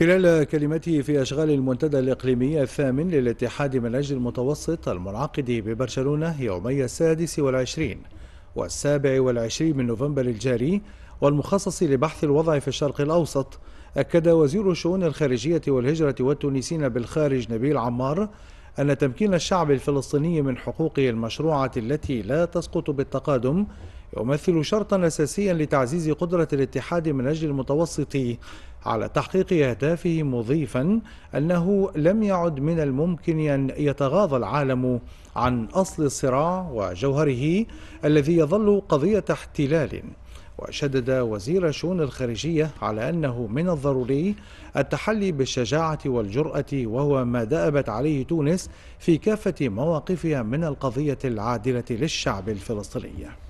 خلال كلمته في أشغال المنتدى الإقليمي الثامن للاتحاد من أجل المتوسط المنعقد ببرشلونة يومي السادس والعشرين والسابع والعشرين من نوفمبر الجاري والمخصص لبحث الوضع في الشرق الأوسط أكد وزير الشؤون الخارجية والهجرة والتونسيين بالخارج نبيل عمار أن تمكين الشعب الفلسطيني من حقوقه المشروعة التي لا تسقط بالتقادم يمثل شرطا أساسيا لتعزيز قدرة الاتحاد من أجل المتوسط على تحقيق أهدافه مضيفا أنه لم يعد من الممكن أن يتغاضى العالم عن أصل الصراع وجوهره الذي يظل قضية احتلال وشدد وزير الشؤون الخارجية على أنه من الضروري التحلي بالشجاعة والجرأة وهو ما دأبت عليه تونس في كافة مواقفها من القضية العادلة للشعب الفلسطيني